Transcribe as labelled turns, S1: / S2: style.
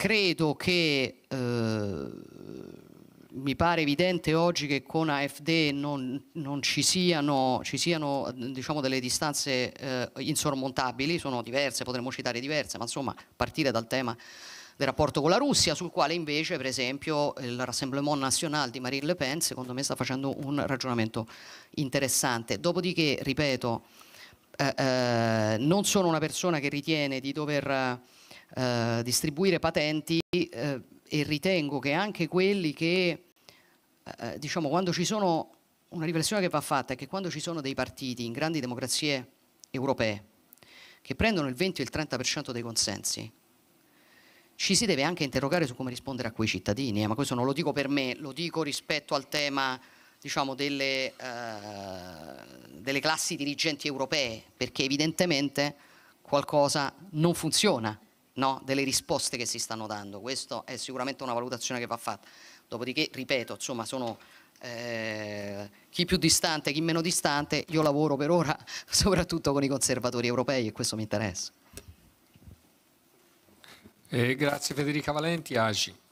S1: credo che eh, mi pare evidente oggi che con AFD non, non ci siano, ci siano diciamo, delle distanze eh, insormontabili, sono diverse, potremmo citare diverse, ma insomma partire dal tema del rapporto con la Russia, sul quale invece per esempio il Rassemblement National di Marine Le Pen secondo me sta facendo un ragionamento interessante. Dopodiché, ripeto, eh, eh non sono una persona che ritiene di dover eh, distribuire patenti eh, e ritengo che anche quelli che, eh, eh, diciamo, quando ci sono, una riflessione che va fatta è che quando ci sono dei partiti in grandi democrazie europee che prendono il 20 o il 30% dei consensi, ci si deve anche interrogare su come rispondere a quei cittadini, eh, ma questo non lo dico per me, lo dico rispetto al tema diciamo, delle, delle classi dirigenti europee, perché evidentemente qualcosa non funziona no, delle risposte che si stanno dando. Questa è sicuramente una valutazione che va fatta. Dopodiché, ripeto, insomma, sono eh, chi più distante, chi meno distante, io lavoro per ora soprattutto con i conservatori europei e questo mi interessa. Eh, grazie Federica Valenti, AGI.